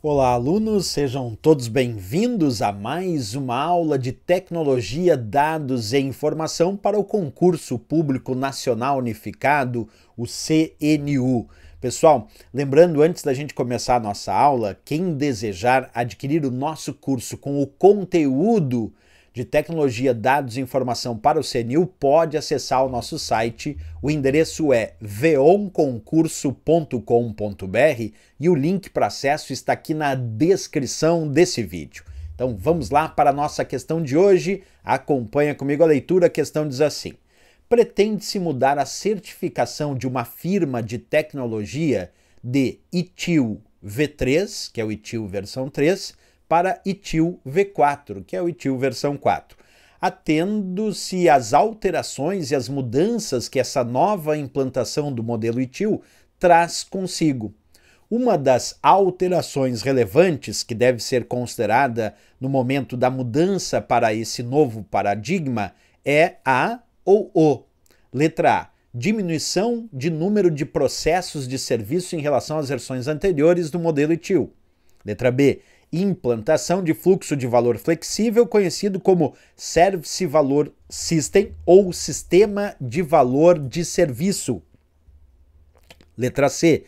Olá, alunos, sejam todos bem-vindos a mais uma aula de Tecnologia, Dados e Informação para o Concurso Público Nacional Unificado, o CNU. Pessoal, lembrando antes da gente começar a nossa aula, quem desejar adquirir o nosso curso com o conteúdo de Tecnologia, Dados e Informação para o CNU pode acessar o nosso site. O endereço é veonconcurso.com.br e o link para acesso está aqui na descrição desse vídeo. Então vamos lá para a nossa questão de hoje. Acompanha comigo a leitura. A questão diz assim: Pretende-se mudar a certificação de uma firma de tecnologia de ITIL V3, que é o ITIL versão 3, para ITIL V4, que é o ITIL versão 4. Atendo-se às alterações e às mudanças que essa nova implantação do modelo ITIL traz consigo. Uma das alterações relevantes que deve ser considerada no momento da mudança para esse novo paradigma é a ou o. Letra A. Diminuição de número de processos de serviço em relação às versões anteriores do modelo ITIL. Letra B implantação de fluxo de valor flexível, conhecido como Service Valor System ou Sistema de Valor de Serviço. Letra C.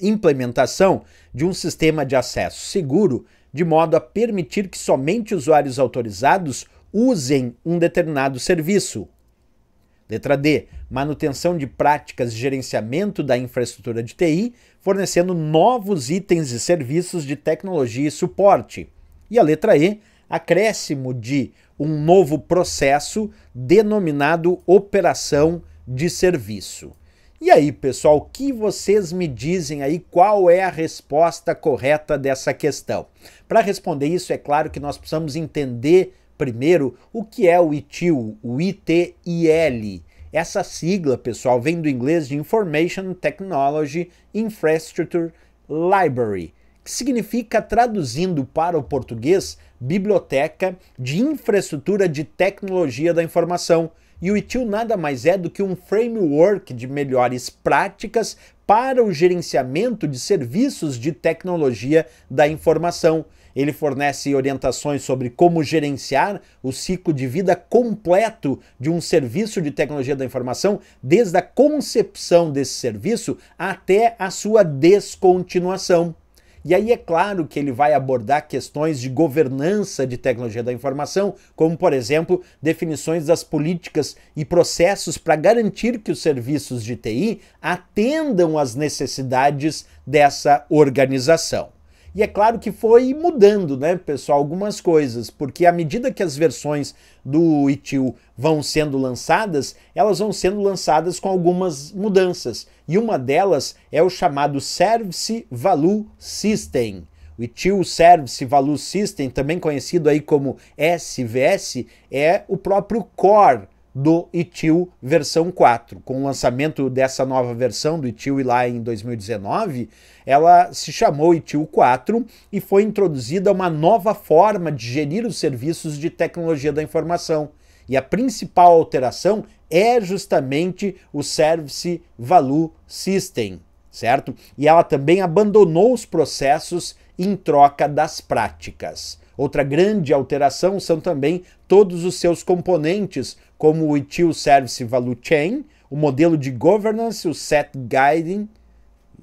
Implementação de um sistema de acesso seguro, de modo a permitir que somente usuários autorizados usem um determinado serviço. Letra D, manutenção de práticas de gerenciamento da infraestrutura de TI, fornecendo novos itens e serviços de tecnologia e suporte. E a letra E, acréscimo de um novo processo denominado operação de serviço. E aí, pessoal, o que vocês me dizem aí? Qual é a resposta correta dessa questão? Para responder isso, é claro que nós precisamos entender primeiro o que é o ITIL, o ITIL, essa sigla, pessoal, vem do inglês de Information Technology Infrastructure Library, que significa, traduzindo para o português, Biblioteca de Infraestrutura de Tecnologia da Informação. E o ITIL nada mais é do que um framework de melhores práticas para o gerenciamento de serviços de tecnologia da informação ele fornece orientações sobre como gerenciar o ciclo de vida completo de um serviço de tecnologia da informação, desde a concepção desse serviço até a sua descontinuação. E aí é claro que ele vai abordar questões de governança de tecnologia da informação, como, por exemplo, definições das políticas e processos para garantir que os serviços de TI atendam às necessidades dessa organização. E é claro que foi mudando, né, pessoal, algumas coisas, porque à medida que as versões do Itil vão sendo lançadas, elas vão sendo lançadas com algumas mudanças. E uma delas é o chamado Service Value System. O Itil Service Value System, também conhecido aí como SVS, é o próprio core do Itil versão 4. Com o lançamento dessa nova versão do Itil lá em 2019, ela se chamou Itil 4 e foi introduzida uma nova forma de gerir os serviços de tecnologia da informação. E a principal alteração é justamente o Service Value System, certo? E ela também abandonou os processos em troca das práticas. Outra grande alteração são também todos os seus componentes, como o ITIL Service Value Chain, o modelo de governance, o set guiding,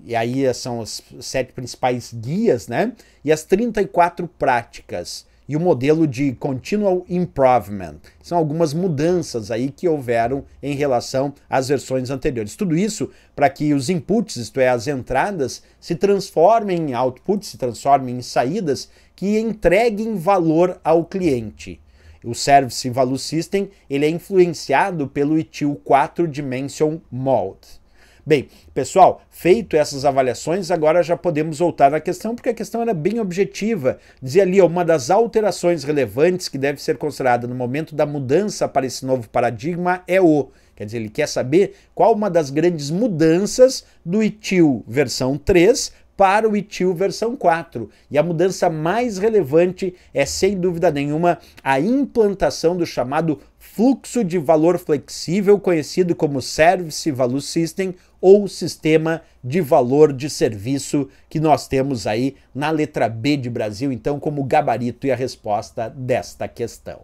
e aí são os sete principais guias, né? E as 34 práticas e o modelo de Continual Improvement. São algumas mudanças aí que houveram em relação às versões anteriores. Tudo isso para que os inputs, isto é, as entradas, se transformem em outputs, se transformem em saídas que entreguem valor ao cliente. O Service Value System ele é influenciado pelo ITIL 4 Dimension Mode. Bem, pessoal, feito essas avaliações, agora já podemos voltar à questão, porque a questão era bem objetiva. Dizia ali, uma das alterações relevantes que deve ser considerada no momento da mudança para esse novo paradigma é o Quer dizer, ele quer saber qual uma das grandes mudanças do ITIL versão 3 para o iTil versão 4. E a mudança mais relevante é, sem dúvida nenhuma, a implantação do chamado fluxo de valor flexível, conhecido como Service Value System ou sistema de valor de serviço que nós temos aí na letra B de Brasil, então como gabarito e a resposta desta questão.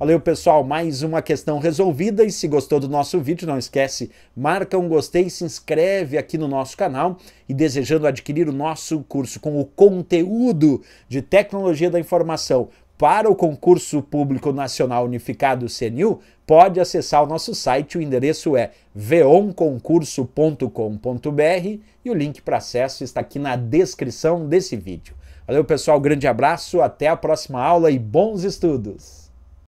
Valeu, pessoal. Mais uma questão resolvida. E se gostou do nosso vídeo, não esquece, marca um gostei, se inscreve aqui no nosso canal. E desejando adquirir o nosso curso com o conteúdo de tecnologia da informação para o concurso público nacional unificado CNU, pode acessar o nosso site. O endereço é veonconcurso.com.br e o link para acesso está aqui na descrição desse vídeo. Valeu, pessoal. Grande abraço, até a próxima aula e bons estudos!